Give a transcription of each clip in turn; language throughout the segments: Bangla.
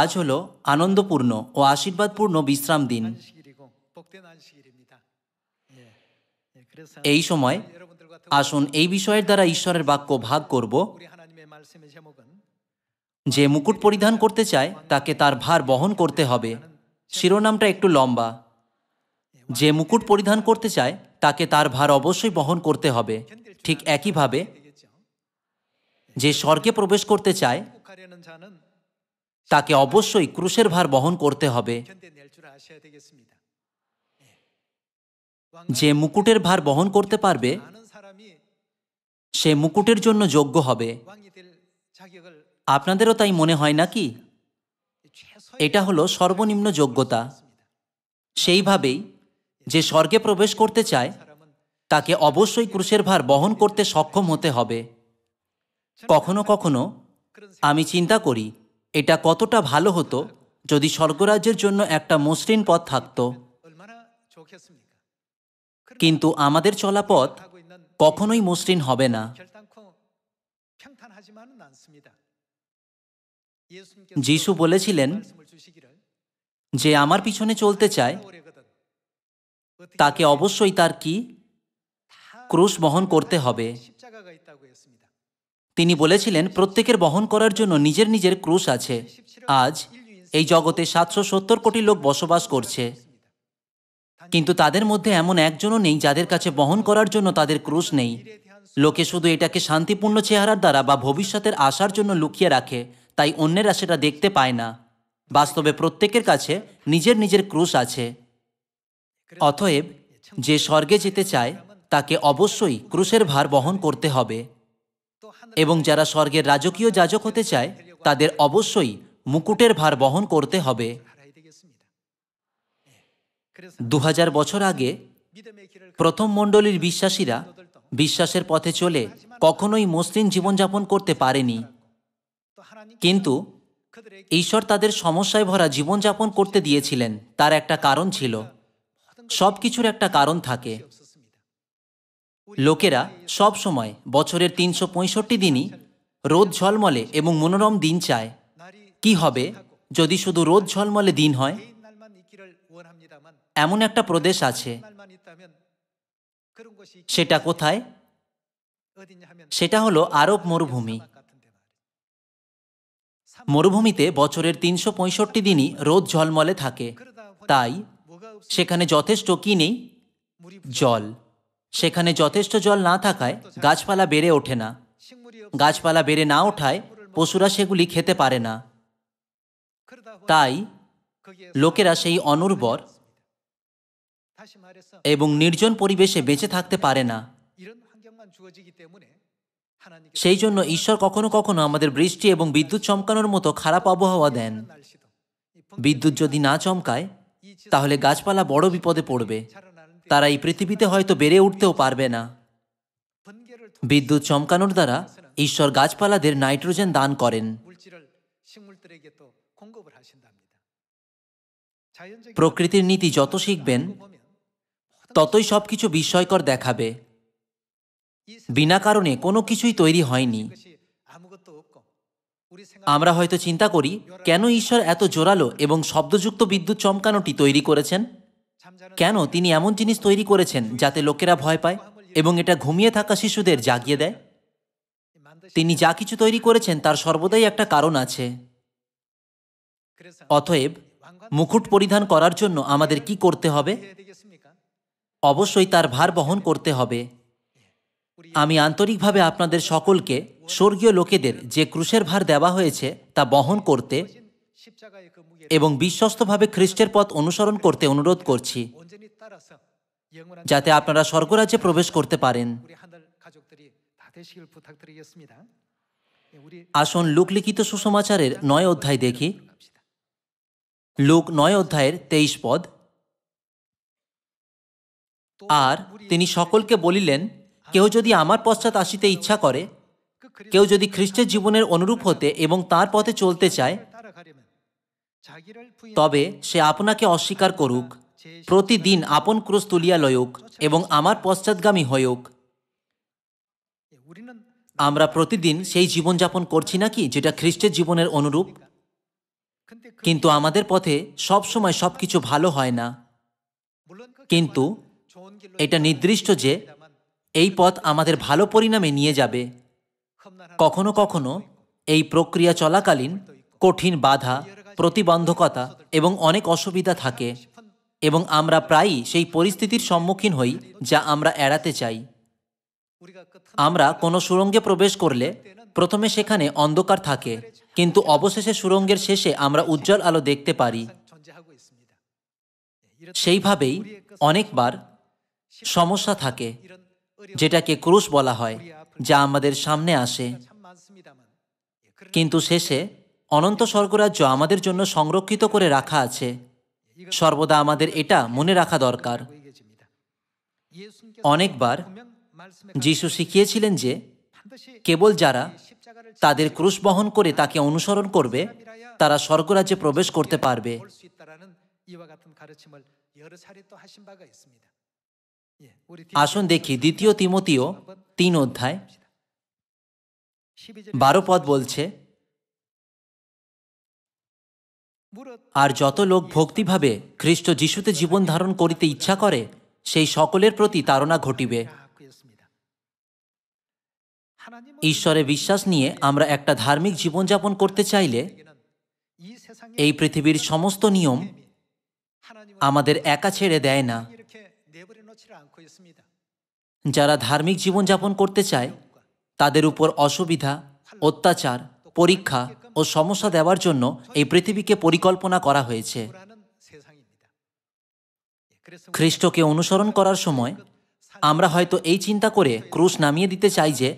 আজ হলো আনন্দপূর্ণ ও আশীর্বাদপূর্ণ বিশ্রাম দিন এই সময় আসুন এই বিষয়ের দ্বারা ঈশ্বরের বাক্য ভাগ করব যে মুকুট পরিধান করতে চায় তাকে তার ভার বহন করতে হবে শিরোনামটা একটু লম্বা যে মুকুট পরিধান করতে চায় তাকে তার ভার অবশ্যই বহন করতে হবে ঠিক একইভাবে যে স্বর্গে প্রবেশ করতে চায় তাকে অবশ্যই ক্রুশের ভার বহন করতে হবে যে মুকুটের ভার বহন করতে পারবে সে মুকুটের জন্য যোগ্য হবে আপনাদেরও তাই মনে হয় নাকি এটা হলো সর্বনিম্ন যোগ্যতা সেইভাবেই যে স্বর্গে প্রবেশ করতে চায় তাকে অবশ্যই ক্রুশের ভার বহন করতে সক্ষম হতে হবে কখনো কখনো আমি চিন্তা করি এটা কতটা ভালো হতো যদি স্বর্গরাজ্যের জন্য একটা মসৃণ পথ থাকত কিন্তু আমাদের চলা পথ কখনোই মসৃণ হবে না যিশু বলেছিলেন যে আমার পিছনে চলতে চায় তাকে অবশ্যই তার কি ক্রুশ বহন করতে হবে তিনি বলেছিলেন প্রত্যেকের বহন করার জন্য নিজের নিজের ক্রুশ আছে আজ এই জগতে সাতশো সত্তর কোটি লোক বসবাস করছে কিন্তু তাদের মধ্যে এমন একজনও নেই যাদের কাছে বহন করার জন্য তাদের ক্রুশ নেই লোকে শুধু এটাকে শান্তিপূর্ণ চেহারার দ্বারা বা ভবিষ্যতের আশার জন্য লুকিয়ে রাখে তাই অন্যেরা সেটা দেখতে পায় না বাস্তবে প্রত্যেকের কাছে নিজের নিজের ক্রুশ আছে অতএব যে স্বর্গে যেতে চায় তাকে অবশ্যই ক্রুশের ভার বহন করতে হবে এবং যারা স্বর্গের রাজকীয় যাজক হতে চায় তাদের অবশ্যই মুকুটের ভার বহন করতে হবে দু বছর আগে প্রথম মণ্ডলীর বিশ্বাসীরা বিশ্বাসের পথে চলে কখনোই মসৃণ জীবনযাপন করতে পারেনি কিন্তু ঈশ্বর তাদের সমস্যায় ভরা জীবনযাপন করতে দিয়েছিলেন তার একটা কারণ ছিল সব কিছুর একটা কারণ থাকে লোকেরা সব সময় বছরের তিনশো পঁয়ষট্টি দিনই রোদ ঝলমলে এবং মনোরম দিন চায় কি হবে যদি শুধু রোদ ঝলমলে দিন হয় এমন একটা প্রদেশ আছে সেটা কোথায় সেটা হলো আরব মরুভূমি মরুভূমিতে বছরের তিনশো পঁয়ষট্টি দিনই রোদ ঝলমলে থাকে তাই সেখানে যথেষ্ট কি নেই জল সেখানে যথেষ্ট জল না থাকায় গাছপালা বেড়ে ওঠে না গাছপালা বেড়ে না ওঠায় পশুরা সেগুলি খেতে পারে না তাই লোকেরা সেই অনুর্বর এবং নির্জন পরিবেশে বেঁচে থাকতে পারে না সেই জন্য ঈশ্বর কখনো কখনো আমাদের বৃষ্টি এবং বিদ্যুৎ চমকানোর মতো খারাপ আবহাওয়া দেন বিদ্যুৎ যদি না চমকায় তাহলে গাছপালা বড় বিপদে পড়বে তারা এই পৃথিবীতে হয়তো বেড়ে উঠতেও পারবে না বিদ্যুৎ চমকানোর দ্বারা ঈশ্বর গাছপালাদের নাইট্রোজেন দান করেন প্রকৃতির নীতি যত শিখবেন ততই সব কিছু বিস্ময়কর দেখাবে বিনা কারণে কোনো কিছুই তৈরি হয়নি আমরা হয়তো চিন্তা করি কেন ঈশ্বর এত জোরালো এবং শব্দযুক্ত বিদ্যুৎ চমকানোটি তৈরি করেছেন কেন তিনি এমন জিনিস তৈরি করেছেন যাতে লোকেরা ভয় পায় এবং এটা ঘুমিয়ে থাকা শিশুদের জাগিয়ে দেয় তিনি যা কিছু তৈরি করেছেন তার সর্বদাই একটা কারণ আছে অতএব মুকুট পরিধান করার জন্য আমাদের কি করতে হবে অবশ্যই তার ভার বহন করতে হবে আমি আন্তরিকভাবে আপনাদের সকলকে স্বর্গীয় লোকেদের যে ক্রুশের ভার দেওয়া হয়েছে তা বহন করতে এবং বিশ্বস্তভাবে খ্রিস্টের পথ অনুসরণ করতে অনুরোধ করছি যাতে আপনারা স্বর্গরাজ্যে প্রবেশ করতে পারেন আসুন লোকলিখিত সুসমাচারের নয় অধ্যায় দেখি লোক নয় অধ্যায়ের তেইশ পদ আর তিনি সকলকে বলিলেন কেউ যদি আমার পশ্চাৎ আসিতে ইচ্ছা করে কেউ যদি খ্রিস্টের জীবনের অনুরূপ হতে এবং তার পথে চলতে চায় তবে সে আপনাকে অস্বীকার করুক প্রতিদিন আপন ক্রোশ তুলিয়া লয়ুক এবং আমার পশ্চাৎগামী হয়ুক আমরা প্রতিদিন সেই জীবনযাপন করছি নাকি যেটা খ্রিস্টের জীবনের অনুরূপ কিন্তু আমাদের পথে সবসময় সব কিছু ভালো হয় না কিন্তু এটা নির্দিষ্ট যে এই পথ আমাদের ভালো পরিণামে নিয়ে যাবে কখনো কখনো এই প্রক্রিয়া চলাকালীন কঠিন বাধা প্রতিবন্ধকতা এবং অনেক অসুবিধা থাকে এবং আমরা প্রায়ই সেই পরিস্থিতির সম্মুখীন হই যা আমরা এড়াতে চাই আমরা কোনো সুরঙ্গে প্রবেশ করলে প্রথমে সেখানে অন্ধকার থাকে কিন্তু অবশেষে সুরঙ্গের শেষে আমরা উজ্জ্বল আলো দেখতে পারি সেইভাবেই অনেকবার সমস্যা থাকে যেটাকে ক্রুশ বলা হয় যা আমাদের সামনে আসে কিন্তু শেষে অনন্ত স্বর্গরাজ্য আমাদের জন্য সংরক্ষিত করে রাখা আছে সর্বদা আমাদের এটা মনে রাখা দরকার অনেকবার যিশু শিখিয়েছিলেন যে কেবল যারা তাদের ক্রুশ বহন করে তাকে অনুসরণ করবে তারা স্বর্গরাজ্যে প্রবেশ করতে পারবে আসুন দেখি দ্বিতীয় তিমতীয় তিন অধ্যায় বারো পদ বলছে আর যত লোক ভক্তিভাবে খ্রিস্ট যিশুতে জীবন ধারণ করিতে ইচ্ছা করে সেই সকলের প্রতি তাড়না ঘটিবে ঈশ্বরে বিশ্বাস নিয়ে আমরা একটা ধার্মিক জীবনযাপন করতে চাইলে এই পৃথিবীর সমস্ত নিয়ম আমাদের একা ছেড়ে দেয় না যারা ধার্মিক জীবনযাপন করতে চায় তাদের উপর অসুবিধা অত্যাচার পরীক্ষা ও সমস্যা দেওয়ার জন্য এই পৃথিবীকে পরিকল্পনা করা হয়েছে খ্রিস্টকে অনুসরণ করার সময় আমরা হয়তো এই চিন্তা করে ক্রুশ নামিয়ে দিতে চাই যে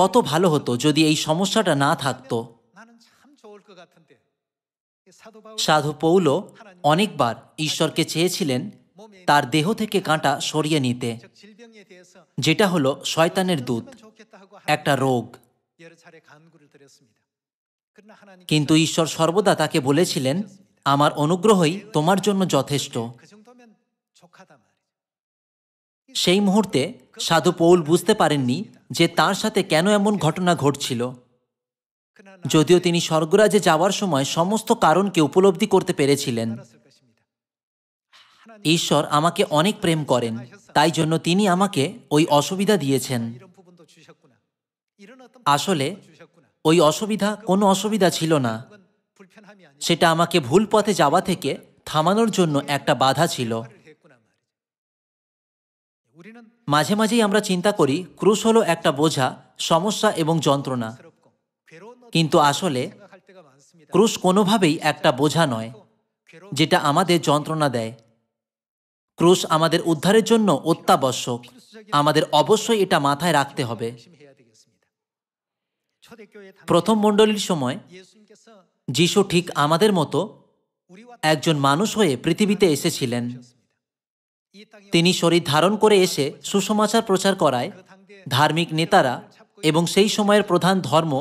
কত ভালো হতো যদি এই সমস্যাটা না থাকতো সাধু পৌল অনেকবার ঈশ্বরকে চেয়েছিলেন তার দেহ থেকে কাঁটা সরিয়ে নিতে যেটা হলো শয়তানের দূত একটা রোগ কিন্তু ঈশ্বর সর্বদা তাকে বলেছিলেন আমার অনুগ্রহই তোমার জন্য যথেষ্ট সেই মুহূর্তে সাধু পৌল বুঝতে পারেননি যে তার সাথে কেন এমন ঘটনা ঘটছিল যদিও তিনি স্বর্গরাজে যাওয়ার সময় সমস্ত কারণকে উপলব্ধি করতে পেরেছিলেন ঈশ্বর আমাকে অনেক প্রেম করেন তাই জন্য তিনি আমাকে ওই অসুবিধা দিয়েছেন আসলে ওই অসুবিধা কোনো অসুবিধা ছিল না সেটা আমাকে ভুল পথে যাওয়া থেকে থামানোর জন্য একটা বাধা ছিল মাঝে মাঝেই আমরা চিন্তা করি ক্রুশ হলো একটা বোঝা সমস্যা এবং যন্ত্রণা কিন্তু আসলে ক্রুশ কোনোভাবেই একটা বোঝা নয় যেটা আমাদের যন্ত্রণা দেয় ক্রুশ আমাদের উদ্ধারের জন্য অত্যাবশ্যক আমাদের অবশ্যই এটা মাথায় রাখতে হবে প্রথম মণ্ডলীর সময় যিশু ঠিক আমাদের মতো একজন মানুষ হয়ে পৃথিবীতে এসেছিলেন ইয়ে তিনি শরীর ধারণ করে এসে সুসমাচার প্রচার করায় ধার্মিক নেতারা এবং সেই সময়ের প্রধান ধর্ম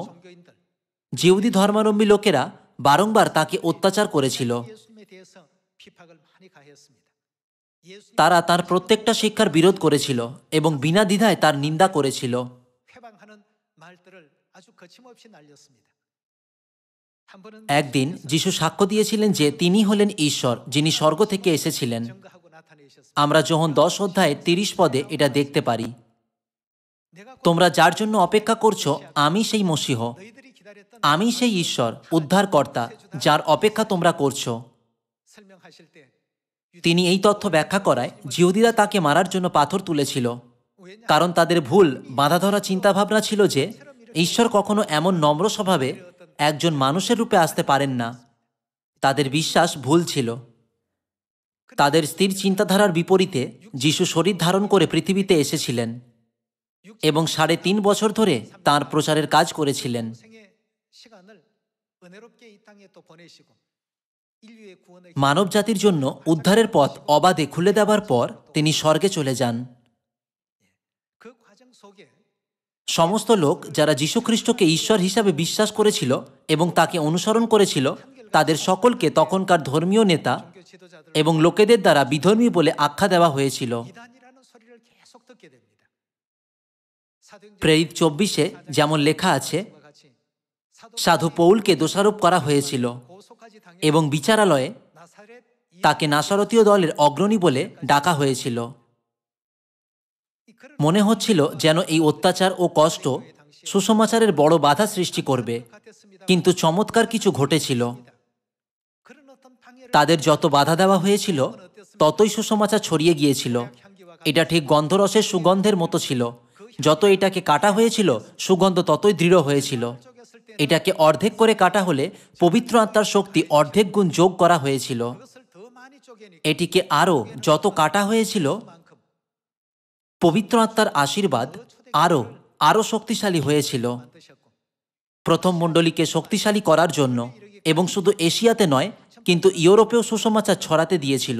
জিউদি ধর্মাবলম্বী লোকেরা বারংবার তাকে অত্যাচার করেছিল তারা তার প্রত্যেকটা শিক্ষার বিরোধ করেছিল এবং বিনা দ্বিধায় তার নিন্দা করেছিল একদিন যিশু সাক্ষ্য দিয়েছিলেন যে তিনি হলেন ঈশ্বর যিনি স্বর্গ থেকে এসেছিলেন আমরা যখন দশ অধ্যায়ে তিরিশ পদে এটা দেখতে পারি তোমরা যার জন্য অপেক্ষা করছো আমি সেই মসিহ আমি সেই ঈশ্বর উদ্ধারকর্তা যার অপেক্ষা তোমরা করছো তিনি এই তথ্য ব্যাখ্যা করায় জিহুদিরা তাকে মারার জন্য পাথর তুলেছিল কারণ তাদের ভুল বাঁধা ধরা চিন্তাভাবনা ছিল যে ঈশ্বর কখনো এমন নম্র স্বভাবে একজন মানুষের রূপে আসতে পারেন না তাদের বিশ্বাস ভুল ছিল তাদের স্থির চিন্তাধারার বিপরীতে যিশু শরীর ধারণ করে পৃথিবীতে এসেছিলেন এবং সাড়ে তিন বছর ধরে তার প্রচারের কাজ করেছিলেন মানব জাতির জন্য উদ্ধারের পথ অবাধে খুলে দেওয়ার পর তিনি স্বর্গে চলে যান সমস্ত লোক যারা যীশুখ্রিস্টকে ঈশ্বর হিসাবে বিশ্বাস করেছিল এবং তাকে অনুসরণ করেছিল তাদের সকলকে তখনকার ধর্মীয় নেতা এবং লোকেদের দ্বারা বিধর্মী বলে আখ্যা দেওয়া হয়েছিল প্রেরিত চব্বিশে যেমন লেখা আছে সাধু পৌলকে দোষারোপ করা হয়েছিল এবং বিচারালয়ে তাকে নাসারতীয় দলের অগ্রণী বলে ডাকা হয়েছিল মনে হচ্ছিল যেন এই অত্যাচার ও কষ্ট সুসমাচারের বড় বাধা সৃষ্টি করবে কিন্তু চমৎকার কিছু ঘটেছিল তাদের যত বাধা দেওয়া হয়েছিল ততই সুসমাচার ছড়িয়ে গিয়েছিল এটা ঠিক গন্ধরসের সুগন্ধের মতো ছিল যত এটাকে কাটা হয়েছিল সুগন্ধ ততই দৃঢ় হয়েছিল এটাকে অর্ধেক করে কাটা হলে পবিত্র আত্মার শক্তি অর্ধেক গুণ যোগ করা হয়েছিল এটিকে আরও যত কাটা হয়েছিল পবিত্র আত্মার আশীর্বাদ আরও আরও শক্তিশালী হয়েছিল প্রথম মণ্ডলীকে শক্তিশালী করার জন্য এবং শুধু এশিয়াতে নয় কিন্তু ইউরোপেও সুসমাচার ছড়াতে দিয়েছিল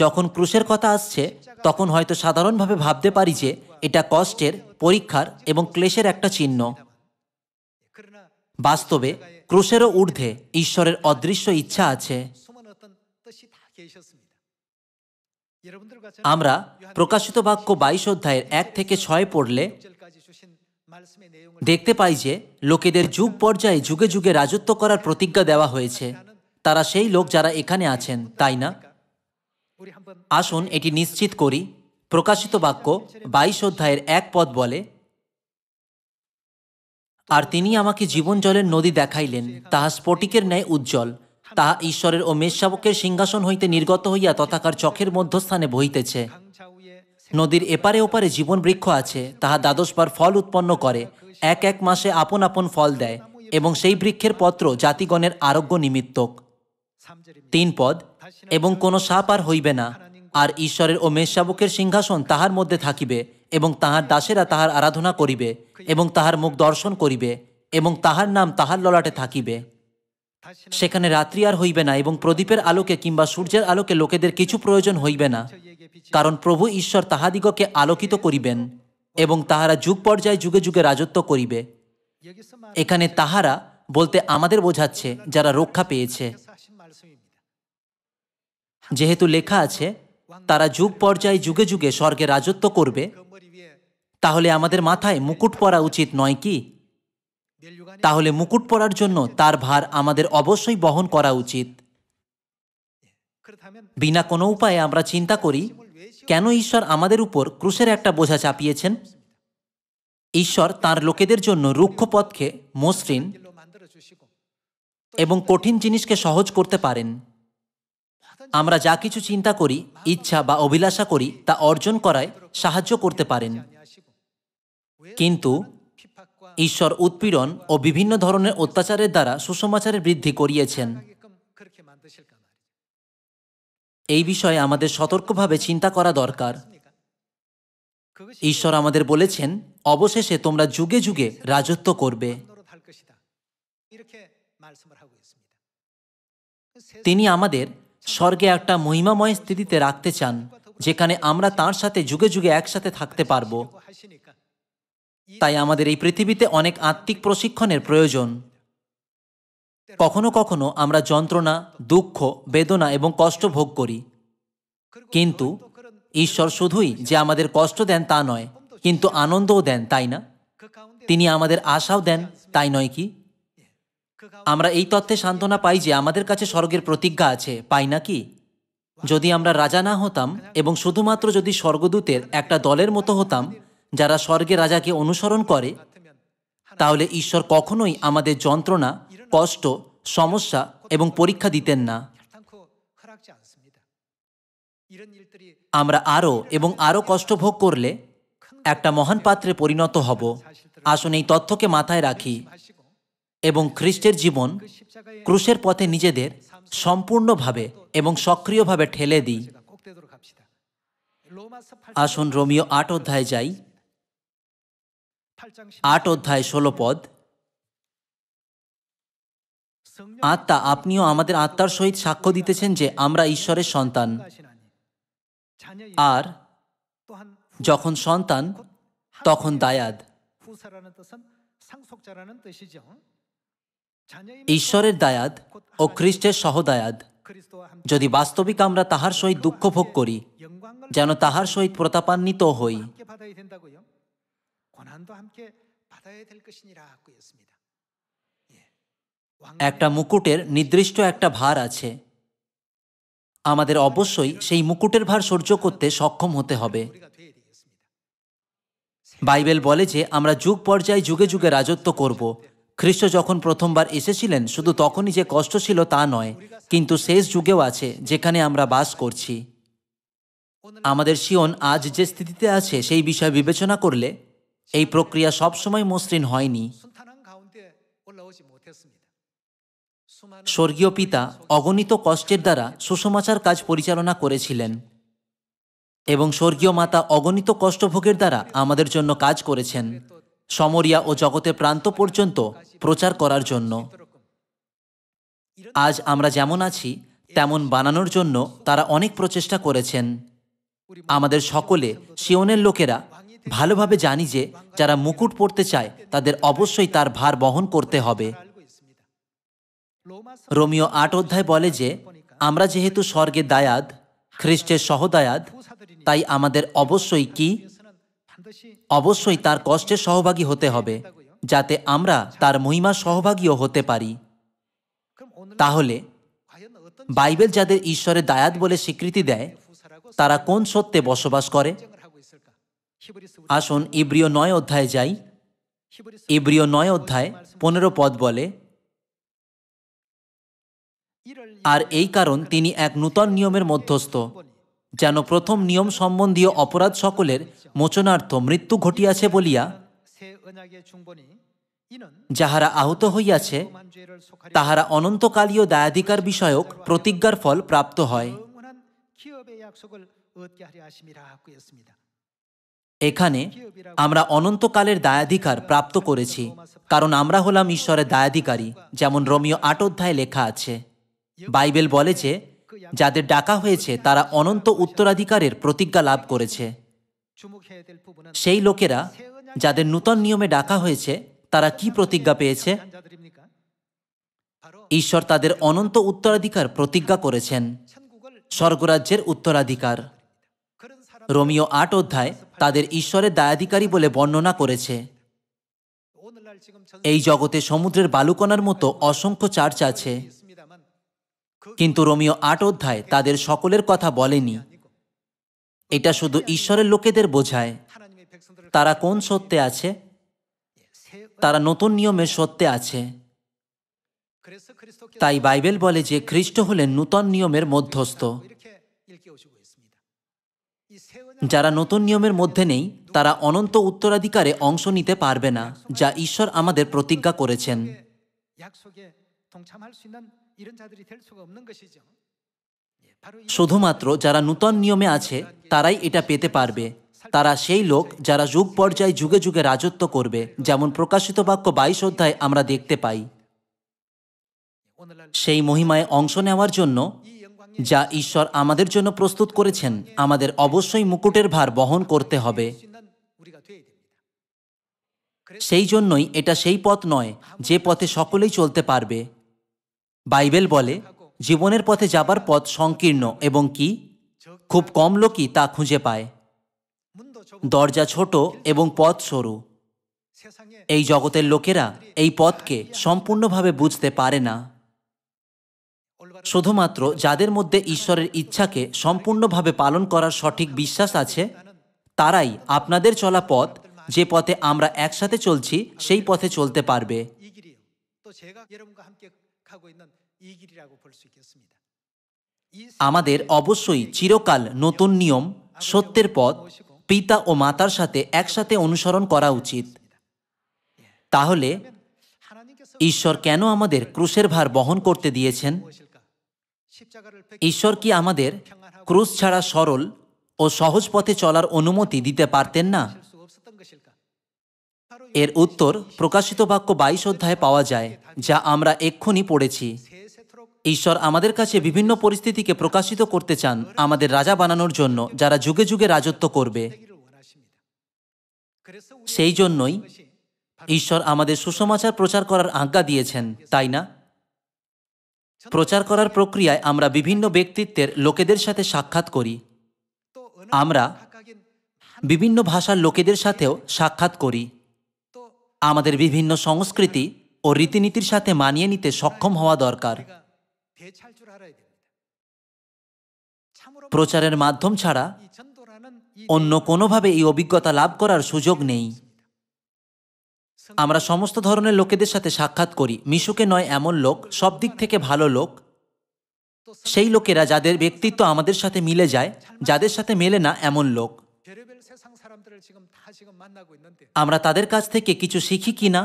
যখন ক্রুশের কথা আসছে তখন হয়তো সাধারণভাবে ভাবতে পারি যে এটা কষ্টের পরীক্ষার এবং ক্লেশের একটা চিহ্ন বাস্তবে ক্রুশেরও ঊর্ধ্বে ঈশ্বরের অদৃশ্য ইচ্ছা আছে আমরা প্রকাশিত বাক্য বাইশ অধ্যায়ের এক থেকে ছয় পড়লে দেখতে পাই যে লোকেদের যুগ পর্যায়ে যুগে যুগে রাজত্ব করার প্রতিজ্ঞা দেওয়া হয়েছে তারা সেই লোক যারা এখানে আছেন তাই না আসুন এটি নিশ্চিত করি প্রকাশিত বাক্য বাইশ অধ্যায়ের এক পদ বলে আর তিনি আমাকে জীবন জলের নদী দেখাইলেন তাহা স্ফটিকের ন্যায় উজ্জ্বল তাহা ঈশ্বরের ও মেষশাবকের সিংহাসন হইতে নির্গত হইয়া তথাকার চখের মধ্যস্থানে বহিতেছে নদীর এপারে ওপারে জীবন বৃক্ষ আছে তাহা দ্বাদশবার ফল উৎপন্ন করে এক এক মাসে আপন আপন ফল দেয় এবং সেই বৃক্ষের পত্র জাতিগণের আরোগ্য নিমিত্তক তিন পদ এবং কোনো সাপ আর হইবে না আর ঈশ্বরের ও মেষশাবকের সিংহাসন তাহার মধ্যে থাকিবে এবং তাহার দাসেরা তাহার আরাধনা করিবে এবং তাহার মুখ দর্শন করিবে এবং তাহার নাম তাহার ললাটে থাকিবে সেখানে রাত্রি আর হইবে না এবং প্রদীপের আলোকে কিংবা সূর্যের আলোকে লোকেদের কিছু প্রয়োজন হইবে না কারণ প্রভু ঈশ্বর তাহাদিগকে আলোকিত করিবেন এবং তাহারা যুগ পর্যায়ে যুগে যুগে রাজত্ব করিবে এখানে তাহারা বলতে আমাদের বোঝাচ্ছে যারা রক্ষা পেয়েছে যেহেতু লেখা আছে তারা যুগ পর্যায়ে যুগে যুগে স্বর্গে রাজত্ব করবে তাহলে আমাদের মাথায় মুকুট পরা উচিত নয় কি তাহলে মুকুট পরার জন্য তার ভার আমাদের অবশ্যই বহন করা উচিত বিনা কোনো উপায়ে আমরা চিন্তা করি কেন ঈশ্বর আমাদের উপর ক্রুশের একটা বোঝা চাপিয়েছেন ঈশ্বর তার লোকেদের জন্য রুক্ষ পথকে মসৃণ এবং কঠিন জিনিসকে সহজ করতে পারেন আমরা যা কিছু চিন্তা করি ইচ্ছা বা অভিলাষা করি তা অর্জন করায় সাহায্য করতে পারেন কিন্তু ঈশ্বর উৎপীড়ন ও বিভিন্ন ধরনের অত্যাচারের দ্বারা সুসমাচারের বৃদ্ধি করিয়েছেন এই বিষয়ে আমাদের সতর্কভাবে চিন্তা করা দরকার ঈশ্বর আমাদের বলেছেন অবশেষে তোমরা যুগে যুগে রাজত্ব করবে তিনি আমাদের স্বর্গে একটা মহিমাময় স্থিতিতে রাখতে চান যেখানে আমরা তার সাথে যুগে যুগে একসাথে থাকতে পারবো তাই আমাদের এই পৃথিবীতে অনেক আত্মিক প্রশিক্ষণের প্রয়োজন কখনো কখনো আমরা যন্ত্রণা দুঃখ বেদনা এবং কষ্ট ভোগ করি কিন্তু ঈশ্বর শুধুই যে আমাদের কষ্ট দেন তা নয় কিন্তু আনন্দও দেন তাই না তিনি আমাদের আশাও দেন তাই নয় কি আমরা এই তথ্যে সান্ত্বনা পাই যে আমাদের কাছে স্বর্গের প্রতিজ্ঞা আছে পাই না কি যদি আমরা রাজা না হতাম এবং শুধুমাত্র যদি স্বর্গদূতের একটা দলের মতো হতাম যারা স্বর্গে রাজাকে অনুসরণ করে তাহলে ঈশ্বর কখনোই আমাদের যন্ত্রণা কষ্ট সমস্যা এবং পরীক্ষা দিতেন না আমরা আরও এবং আরও কষ্ট ভোগ করলে একটা মহান পাত্রে পরিণত হব আসুন এই তথ্যকে মাথায় রাখি এবং খ্রিস্টের জীবন ক্রুশের পথে নিজেদের সম্পূর্ণভাবে এবং সক্রিয়ভাবে ঠেলে দিই আসুন রোমিও আট অধ্যায় যাই আট অধ্যায় ষোল পদ আত্মা আপনিও আমাদের আত্মার সহিত সাক্ষ্য দিতেছেন যে আমরা ঈশ্বরের সন্তান আর যখন সন্তান তখন দায়াদ ঈশ্বরের দায়াদ ও খ্রিস্টের সহদায়াদ যদি বাস্তবিক আমরা তাহার সহিত দুঃখ ভোগ করি যেন তাহার সহিত প্রতাপান্বিত হই 고난도 함께 받아야 될 것이니라 একটা মুকুটের নির্দিষ্ট একটা ভার আছে আমাদের অবশ্যই সেই মুকুটের ভার সহ্য করতে সক্ষম হতে হবে বাইবেল বলে যে আমরা যুগ পর্যায়ে যুগে যুগে রাজত্ব করব খ্রিস্ট যখন প্রথমবার এসেছিলেন শুধু তখনই যে কষ্ট ছিল তা নয় কিন্তু শেষ যুগেও আছে যেখানে আমরা বাস করছি আমাদের শিওন আজ যে স্থিতিতে আছে সেই বিষয়ে বিবেচনা করলে এই প্রক্রিয়া সবসময় মসৃণ হয়নি স্বর্গীয় পিতা অগণিত কষ্টের দ্বারা সুষমাচার কাজ পরিচালনা করেছিলেন এবং স্বর্গীয় মাতা অগণিত কষ্টভোগের দ্বারা আমাদের জন্য কাজ করেছেন সমরিয়া ও জগতের প্রান্ত পর্যন্ত প্রচার করার জন্য আজ আমরা যেমন আছি তেমন বানানোর জন্য তারা অনেক প্রচেষ্টা করেছেন আমাদের সকলে সিওনের লোকেরা ভালোভাবে জানি যে যারা মুকুট পড়তে চায় তাদের অবশ্যই তার ভার বহন করতে হবে রোমিও আট অধ্যায় বলে যে আমরা যেহেতু স্বর্গে দায়াদ খ্রিস্টের সহদায়াদ তাই আমাদের অবশ্যই কি অবশ্যই তার কষ্টে সহভাগী হতে হবে যাতে আমরা তার মহিমার সহভাগীও হতে পারি তাহলে বাইবেল যাদের ঈশ্বরের দায়াত বলে স্বীকৃতি দেয় তারা কোন সত্যে বসবাস করে আসুন ইব্রিয় নয় অধ্যায় যাই ইব্রিয় নয় অধ্যায় পনেরো পদ বলে আর এই কারণ তিনি এক নূতন নিয়মের মধ্যস্থ যেন প্রথম নিয়ম সম্বন্ধীয় অপরাধ সকলের মোচনার্থ মৃত্যু ঘটিয়াছে বলিয়া যাহারা আহত হইয়াছে তাহারা অনন্তকালীয় দায়াধিকার বিষয়ক প্রতিজ্ঞার ফল প্রাপ্ত হয় এখানে আমরা অনন্তকালের দায়াধিকার প্রাপ্ত করেছি কারণ আমরা হলাম ঈশ্বরের দায়াধিকারী যেমন রোমিও আট অধ্যায় লেখা আছে বাইবেল বলে যে যাদের ডাকা হয়েছে তারা অনন্ত উত্তরাধিকারের প্রতিজ্ঞা লাভ করেছে সেই লোকেরা যাদের নূতন নিয়মে ডাকা হয়েছে তারা কি প্রতিজ্ঞা পেয়েছে ঈশ্বর তাদের অনন্ত উত্তরাধিকার প্রতিজ্ঞা করেছেন স্বর্গরাজ্যের উত্তরাধিকার রোমিও আট অধ্যায় তাদের ঈশ্বরের দায়াধিকারী বলে বর্ণনা করেছে এই জগতে সমুদ্রের বালুকণার মতো অসংখ্য চার্চ আছে কিন্তু রোমিও আট অধ্যায় তাদের সকলের কথা বলেনি এটা শুধু ঈশ্বরের লোকেদের বোঝায় তারা কোন সত্যে আছে তারা নতুন নিয়মের সত্যে আছে তাই বাইবেল বলে যে খ্রিস্ট হলেন নূতন নিয়মের মধ্যস্থ যারা নতুন নিয়মের মধ্যে নেই তারা অনন্ত উত্তরাধিকারে অংশ নিতে পারবে না যা ঈশ্বর আমাদের প্রতিজ্ঞা করেছেন শুধুমাত্র যারা নূতন নিয়মে আছে তারাই এটা পেতে পারবে তারা সেই লোক যারা যুগ পর্যায়ে যুগে যুগে রাজত্ব করবে যেমন প্রকাশিত বাক্য বাইশ অধ্যায় আমরা দেখতে পাই সেই মহিমায় অংশ নেওয়ার জন্য যা ঈশ্বর আমাদের জন্য প্রস্তুত করেছেন আমাদের অবশ্যই মুকুটের ভার বহন করতে হবে সেই জন্যই এটা সেই পথ নয় যে পথে সকলেই চলতে পারবে বাইবেল বলে জীবনের পথে যাবার পথ সংকীর্ণ এবং কি খুব কম লোকই তা খুঁজে পায় দরজা ছোট এবং পথ সরু এই জগতের লোকেরা এই পথকে সম্পূর্ণভাবে বুঝতে পারে না শুধুমাত্র যাদের মধ্যে ঈশ্বরের ইচ্ছাকে সম্পূর্ণভাবে পালন করার সঠিক বিশ্বাস আছে তারাই আপনাদের চলা পথ যে পথে আমরা একসাথে চলছি সেই পথে চলতে পারবে আমাদের অবশ্যই চিরকাল নতুন নিয়ম সত্যের পথ পিতা ও মাতার সাথে একসাথে অনুসরণ করা উচিত তাহলে ঈশ্বর কেন আমাদের ক্রুশের ভার বহন করতে দিয়েছেন ঈশ্বর কি আমাদের ক্রুশ ছাড়া সরল ও সহজ পথে চলার অনুমতি দিতে পারতেন না এর উত্তর প্রকাশিত বাক্য বাইশ অধ্যায়ে পাওয়া যায় যা আমরা এক্ষুনি পড়েছি ঈশ্বর আমাদের কাছে বিভিন্ন পরিস্থিতিকে প্রকাশিত করতে চান আমাদের রাজা বানানোর জন্য যারা যুগে যুগে রাজত্ব করবে সেই জন্যই ঈশ্বর আমাদের সুসমাচার প্রচার করার আজ্ঞা দিয়েছেন তাই না প্রচার করার প্রক্রিয়ায় আমরা বিভিন্ন ব্যক্তিত্বের লোকেদের সাথে সাক্ষাৎ করি আমরা বিভিন্ন ভাষার লোকেদের সাথেও সাক্ষাৎ করি আমাদের বিভিন্ন সংস্কৃতি ও রীতিনীতির সাথে মানিয়ে নিতে সক্ষম হওয়া দরকার প্রচারের মাধ্যম ছাড়া অন্য কোনোভাবে এই অভিজ্ঞতা লাভ করার সুযোগ নেই আমরা সমস্ত ধরনের লোকেদের সাথে সাক্ষাৎ করি মিশুকে নয় এমন লোক সব দিক থেকে ভালো লোক সেই লোকেরা যাদের ব্যক্তিত্ব আমাদের সাথে মিলে যায় যাদের সাথে মেলে না এমন লোক আমরা তাদের কাছ থেকে কিছু শিখি কি না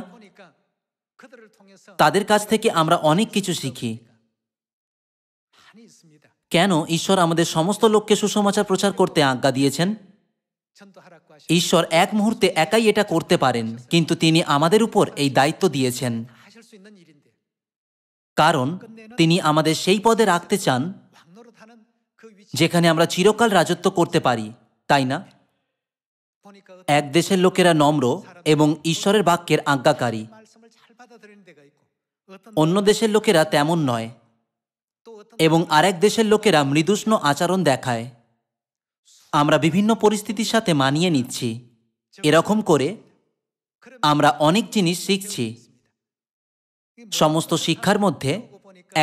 তাদের কাছ থেকে আমরা অনেক কিছু শিখি কেন ঈশ্বর আমাদের সমস্ত লোককে সুসমাচার প্রচার করতে আজ্ঞা দিয়েছেন ঈশ্বর এক মুহূর্তে একাই এটা করতে পারেন কিন্তু তিনি আমাদের উপর এই দায়িত্ব দিয়েছেন কারণ তিনি আমাদের সেই পদে রাখতে চান যেখানে আমরা চিরকাল রাজত্ব করতে পারি তাই না এক দেশের লোকেরা নম্র এবং ঈশ্বরের বাক্যের আজ্ঞাকারী অন্য দেশের লোকেরা তেমন নয় এবং আরেক দেশের লোকেরা মৃদুষ্ণ আচরণ দেখায় আমরা বিভিন্ন পরিস্থিতির সাথে মানিয়ে নিচ্ছি এরকম করে আমরা অনেক জিনিস শিখছি সমস্ত শিক্ষার মধ্যে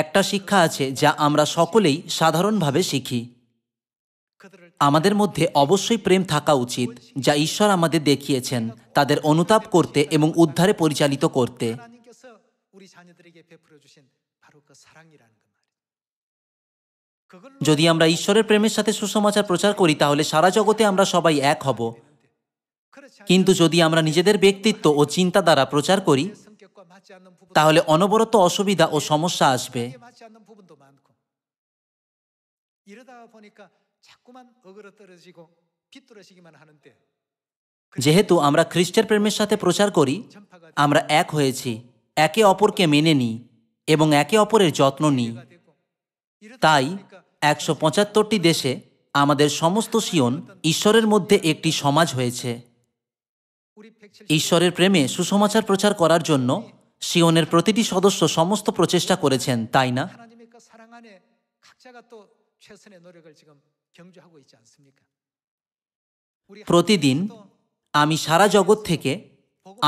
একটা শিক্ষা আছে যা আমরা সকলেই সাধারণভাবে শিখি আমাদের মধ্যে অবশ্যই প্রেম থাকা উচিত যা ঈশ্বর আমাদের দেখিয়েছেন তাদের অনুতাপ করতে এবং উদ্ধারে পরিচালিত করতে যদি আমরা ঈশ্বরের প্রেমের সাথে সুসমাচার প্রচার করি তাহলে সারা জগতে আমরা সবাই এক হব কিন্তু যদি আমরা নিজেদের ব্যক্তিত্ব ও চিন্তা দ্বারা প্রচার করি তাহলে অনবরত অসুবিধা ও সমস্যা আসবে যেহেতু আমরা খ্রিস্টের প্রেমের সাথে প্রচার করি আমরা এক হয়েছি একে অপরকে মেনে নিই এবং একে অপরের যত্ন নিই তাই একশো পঁচাত্তরটি দেশে আমাদের সমস্ত সিয়ন ঈশ্বরের মধ্যে একটি সমাজ হয়েছে ঈশ্বরের প্রেমে সুসমাচার প্রচার করার জন্য সিয়নের প্রতিটি সদস্য সমস্ত প্রচেষ্টা করেছেন তাই না প্রতিদিন আমি সারা জগৎ থেকে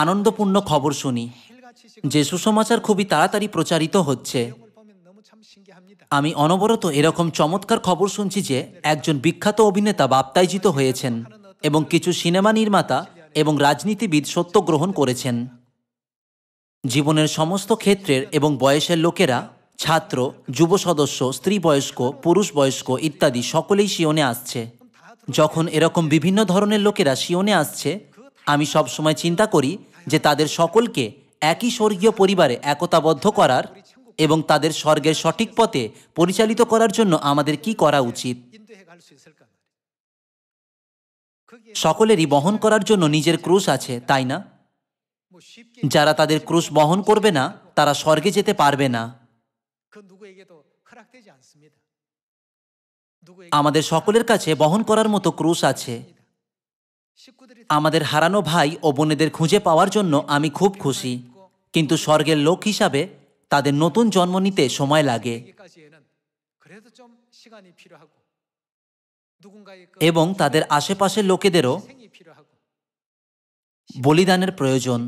আনন্দপূর্ণ খবর শুনি যে সুসমাচার খুবই তাড়াতাড়ি প্রচারিত হচ্ছে আমি অনবরত এরকম চমৎকার খবর শুনছি যে একজন বিখ্যাত অভিনেতা বাপ্তায়জিত হয়েছেন এবং কিছু সিনেমা নির্মাতা এবং রাজনীতিবিদ সত্য গ্রহণ করেছেন জীবনের সমস্ত ক্ষেত্রের এবং বয়সের লোকেরা ছাত্র যুব সদস্য স্ত্রী বয়স্ক পুরুষ বয়স্ক ইত্যাদি সকলেই শিওনে আসছে যখন এরকম বিভিন্ন ধরনের লোকেরা শিওনে আসছে আমি সবসময় চিন্তা করি যে তাদের সকলকে একই স্বর্গীয় পরিবারে একতাবদ্ধ করার এবং তাদের স্বর্গের সঠিক পথে পরিচালিত করার জন্য আমাদের কি করা উচিত সকলেরই বহন করার জন্য নিজের ক্রুশ আছে তাই না যারা তাদের ক্রুশ বহন করবে না তারা স্বর্গে যেতে পারবে না আমাদের সকলের কাছে বহন করার মতো ক্রুশ আছে আমাদের হারানো ভাই ও বোনেদের খুঁজে পাওয়ার জন্য আমি খুব খুশি কিন্তু স্বর্গের লোক হিসাবে তাদের নতুন জন্ম নিতে সময় লাগে এবং তাদের আশেপাশের লোকেদেরও বলিদানের প্রয়োজন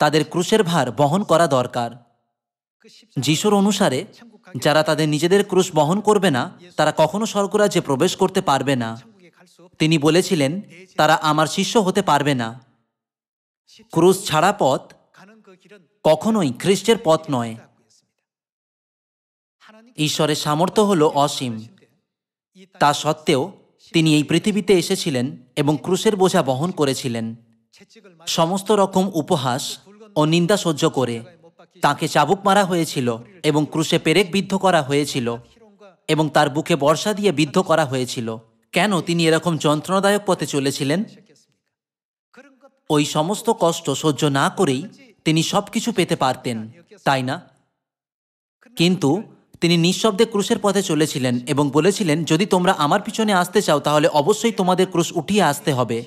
তাদের ক্রুশের ভার বহন করা দরকার যিশুর অনুসারে যারা তাদের নিজেদের ক্রুশ বহন করবে না তারা কখনো স্বর্গরাজ্যে প্রবেশ করতে পারবে না তিনি বলেছিলেন তারা আমার শিষ্য হতে পারবে না ক্রুশ ছাড়া পথ কখনোই খ্রিস্টের পথ নয় ঈশ্বরের সামর্থ্য হল অসীম তা সত্ত্বেও তিনি এই পৃথিবীতে এসেছিলেন এবং ক্রুশের বোঝা বহন করেছিলেন সমস্ত রকম উপহাস ও নিন্দা সহ্য করে তাকে চাবুক মারা হয়েছিল এবং ক্রুশে পেরেক বিদ্ধ করা হয়েছিল এবং তার বুকে বর্ষা দিয়ে বিদ্ধ করা হয়েছিল কেন তিনি এরকম যন্ত্রণাদায়ক পথে চলেছিলেন ওই সমস্ত কষ্ট সহ্য না করেই তিনি সব কিছু পেতে পারতেন তাই না কিন্তু তিনি নিঃশব্দে ক্রুশের পথে চলেছিলেন এবং বলেছিলেন যদি তোমরা আমার পিছনে আসতে চাও তাহলে অবশ্যই তোমাদের ক্রুশ উঠিয়ে আসতে হবে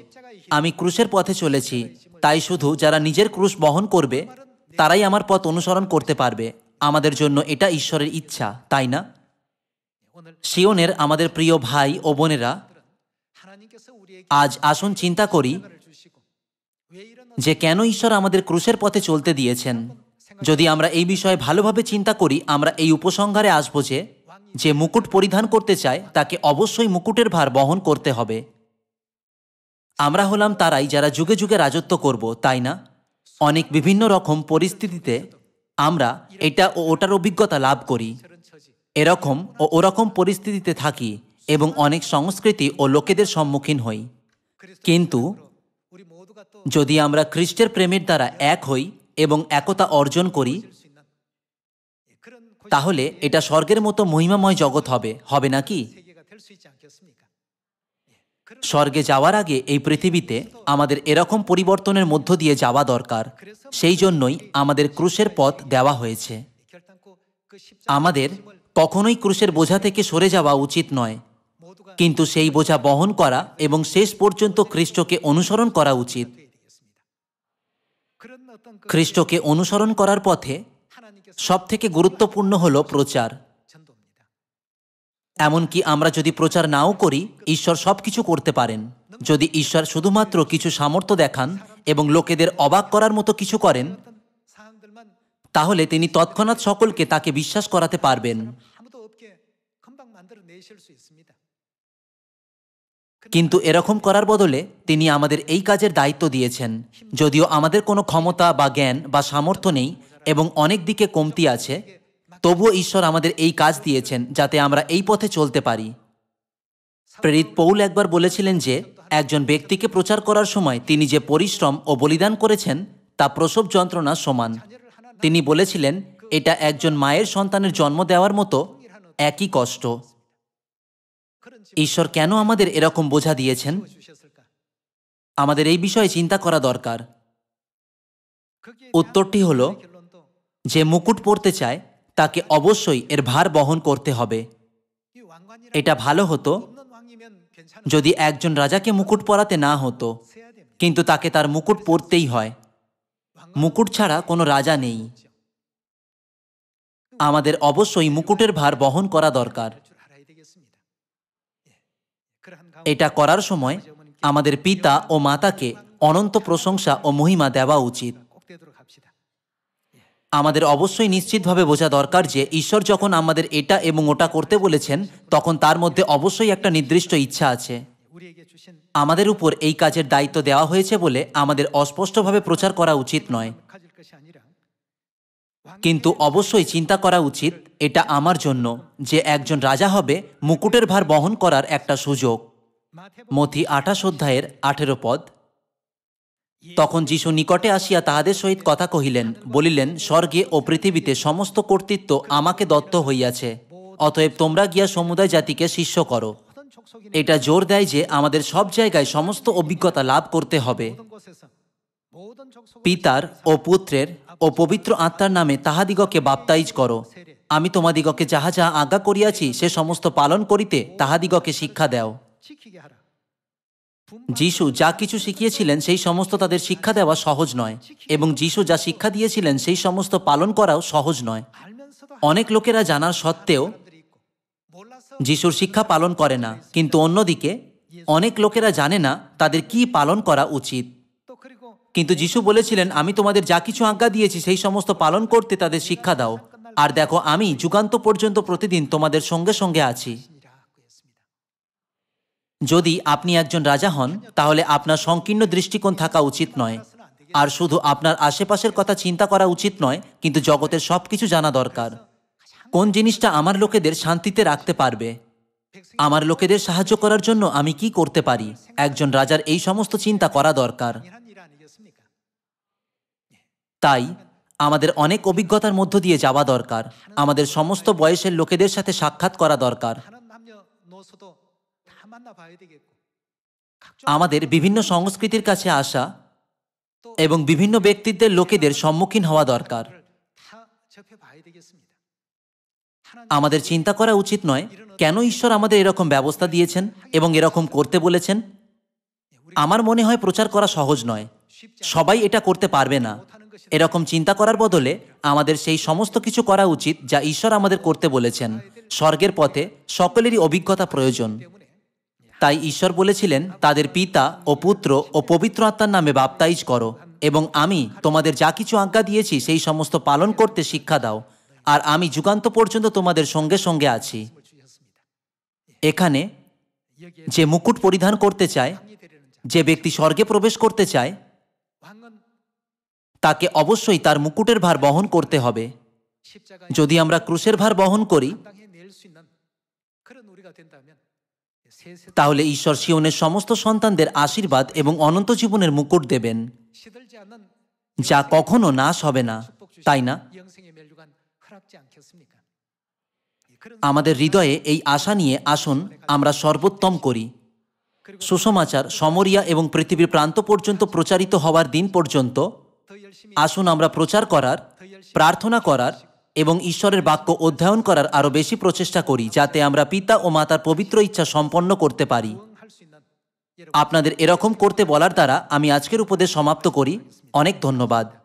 আমি ক্রুশের পথে চলেছি তাই শুধু যারা নিজের ক্রুশ বহন করবে তারাই আমার পথ অনুসরণ করতে পারবে আমাদের জন্য এটা ঈশ্বরের ইচ্ছা তাই না শিওনের আমাদের প্রিয় ভাই ও বোনেরা আজ আসুন চিন্তা করি যে কেন ঈশ্বর আমাদের ক্রুশের পথে চলতে দিয়েছেন যদি আমরা এই বিষয়ে ভালোভাবে চিন্তা করি আমরা এই উপসংহারে আসবো যে যে মুকুট পরিধান করতে চায় তাকে অবশ্যই মুকুটের ভার বহন করতে হবে আমরা হলাম তারাই যারা যুগে যুগে রাজত্ব করব তাই না অনেক বিভিন্ন রকম পরিস্থিতিতে আমরা এটা ও ওটার অভিজ্ঞতা লাভ করি এরকম ও ওরকম পরিস্থিতিতে থাকি এবং অনেক সংস্কৃতি ও লোকেদের সম্মুখীন হই কিন্তু যদি আমরা খ্রিস্টের প্রেমের দ্বারা এক হই এবং একতা অর্জন করি তাহলে এটা স্বর্গের মতো মহিমাময় জগৎ হবে হবে নাকি স্বর্গে যাওয়ার আগে এই পৃথিবীতে আমাদের এরকম পরিবর্তনের মধ্য দিয়ে যাওয়া দরকার সেই জন্যই আমাদের ক্রুশের পথ দেওয়া হয়েছে আমাদের কখনোই ক্রুশের বোঝা থেকে সরে যাওয়া উচিত নয় কিন্তু সেই বোঝা বহন করা এবং শেষ পর্যন্ত খ্রিস্টকে অনুসরণ করা উচিত খ্রিস্টকে অনুসরণ করার পথে সবথেকে গুরুত্বপূর্ণ হল প্রচার এমনকি আমরা যদি প্রচার নাও করি ঈশ্বর সব কিছু করতে পারেন যদি ঈশ্বর শুধুমাত্র কিছু সামর্থ্য দেখান এবং লোকেদের অবাক করার মতো কিছু করেন তাহলে তিনি তৎক্ষণাৎ সকলকে তাকে বিশ্বাস করাতে পারবেন কিন্তু এরকম করার বদলে তিনি আমাদের এই কাজের দায়িত্ব দিয়েছেন যদিও আমাদের কোনো ক্ষমতা বা জ্ঞান বা সামর্থ্য নেই এবং অনেক দিকে কমতি আছে তবুও ঈশ্বর আমাদের এই কাজ দিয়েছেন যাতে আমরা এই পথে চলতে পারি প্রেরিত পৌল একবার বলেছিলেন যে একজন ব্যক্তিকে প্রচার করার সময় তিনি যে পরিশ্রম ও বলিদান করেছেন তা প্রসব যন্ত্রণা সমান তিনি বলেছিলেন এটা একজন মায়ের সন্তানের জন্ম দেওয়ার মতো একই কষ্ট ঈশ্বর কেন আমাদের এরকম বোঝা দিয়েছেন আমাদের এই বিষয়ে চিন্তা করা দরকার উত্তরটি হল যে মুকুট পরতে চায় তাকে অবশ্যই এর ভার বহন করতে হবে এটা ভালো হতো যদি একজন রাজাকে মুকুট পরাতে না হতো কিন্তু তাকে তার মুকুট পরতেই হয় মুকুট ছাড়া কোনো রাজা নেই আমাদের অবশ্যই মুকুটের ভার বহন করা দরকার এটা করার সময় আমাদের পিতা ও মাতাকে অনন্ত প্রশংসা ও মহিমা দেওয়া উচিত আমাদের অবশ্যই নিশ্চিতভাবে বোঝা দরকার যে ঈশ্বর যখন আমাদের এটা এবং ওটা করতে বলেছেন তখন তার মধ্যে অবশ্যই একটা নির্দিষ্ট ইচ্ছা আছে আমাদের উপর এই কাজের দায়িত্ব দেওয়া হয়েছে বলে আমাদের অস্পষ্টভাবে প্রচার করা উচিত নয় কিন্তু অবশ্যই চিন্তা করা উচিত এটা আমার জন্য যে একজন রাজা হবে মুকুটের ভার বহন করার একটা সুযোগ মথি আঠাশ অধ্যায়ের আঠেরো পদ তখন যিশু নিকটে আসিয়া তাহাদের সহিত কথা কহিলেন বলিলেন স্বর্গে ও পৃথিবীতে সমস্ত কর্তৃত্ব আমাকে দত্ত হইয়াছে অতএব তোমরা গিয়া সমুদায় জাতিকে শিষ্য করো এটা জোর দেয় যে আমাদের সব জায়গায় সমস্ত অভিজ্ঞতা লাভ করতে হবে পিতার ও পুত্রের ও পবিত্র আত্মার নামে তাহাদিগকে বাপ্তাইজ করো আমি তোমাদিগকে যাহা যাহা আজ্ঞা করিয়াছি সে সমস্ত পালন করিতে তাহাদিগকে শিক্ষা দেও যিশু যা কিছু শিখিয়েছিলেন সেই সমস্ত তাদের শিক্ষা দেওয়া সহজ নয় এবং যিশু যা শিক্ষা দিয়েছিলেন সেই সমস্ত পালন করাও সহজ নয় অনেক লোকেরা জানার সত্ত্বেও যিশুর শিক্ষা পালন করে না কিন্তু অন্যদিকে অনেক লোকেরা জানে না তাদের কি পালন করা উচিত কিন্তু যিশু বলেছিলেন আমি তোমাদের যা কিছু আজ্ঞা দিয়েছি সেই সমস্ত পালন করতে তাদের শিক্ষা দাও আর দেখো আমি যুগান্ত পর্যন্ত প্রতিদিন তোমাদের সঙ্গে সঙ্গে আছি যদি আপনি একজন রাজা হন তাহলে আপনার সংকীর্ণ দৃষ্টিকোণ থাকা উচিত নয় আর শুধু আপনার আশেপাশের কথা চিন্তা করা উচিত নয় কিন্তু জগতের সব কিছু জানা দরকার কোন জিনিসটা আমার লোকেদের শান্তিতে রাখতে পারবে আমার লোকেদের সাহায্য করার জন্য আমি কি করতে পারি একজন রাজার এই সমস্ত চিন্তা করা দরকার তাই আমাদের অনেক অভিজ্ঞতার মধ্য দিয়ে যাওয়া দরকার আমাদের সমস্ত বয়সের লোকেদের সাথে সাক্ষাৎ করা দরকার আমাদের বিভিন্ন সংস্কৃতির কাছে আসা এবং বিভিন্ন ব্যক্তিত্বের লোকেদের সম্মুখীন হওয়া দরকার আমাদের চিন্তা করা উচিত নয় কেন ঈশ্বর আমাদের এরকম ব্যবস্থা দিয়েছেন এবং এরকম করতে বলেছেন আমার মনে হয় প্রচার করা সহজ নয় সবাই এটা করতে পারবে না এরকম চিন্তা করার বদলে আমাদের সেই সমস্ত কিছু করা উচিত যা ঈশ্বর আমাদের করতে বলেছেন স্বর্গের পথে সকলেরই অভিজ্ঞতা প্রয়োজন তাই ঈশ্বর বলেছিলেন তাদের পিতা ও পুত্র ও পবিত্র আত্মার নামে বাপ্তাইজ করো এবং আমি তোমাদের যা কিছু আজ্ঞা দিয়েছি সেই সমস্ত পালন করতে শিক্ষা দাও আর আমি যুগান্ত পর্যন্ত তোমাদের সঙ্গে সঙ্গে আছি এখানে যে মুকুট পরিধান করতে চায় যে ব্যক্তি স্বর্গে প্রবেশ করতে চায় তাকে অবশ্যই তার মুকুটের ভার বহন করতে হবে যদি আমরা ক্রুশের ভার বহন করি তাহলে ঈশ্বর সিওনের সমস্ত সন্তানদের আশীর্বাদ এবং অনন্ত জীবনের মুকুট দেবেন যা কখনো নাশ হবে না তাই না আমাদের হৃদয়ে এই আশা নিয়ে আসুন আমরা সর্বোত্তম করি সুসমাচার সমরিয়া এবং পৃথিবীর প্রান্ত পর্যন্ত প্রচারিত হওয়ার দিন পর্যন্ত আসুন আমরা প্রচার করার প্রার্থনা করার এবং ঈশ্বরের বাক্য অধ্যয়ন করার আরও বেশি প্রচেষ্টা করি যাতে আমরা পিতা ও মাতার পবিত্র ইচ্ছা সম্পন্ন করতে পারি আপনাদের এরকম করতে বলার দ্বারা আমি আজকের উপদেশ সমাপ্ত করি অনেক ধন্যবাদ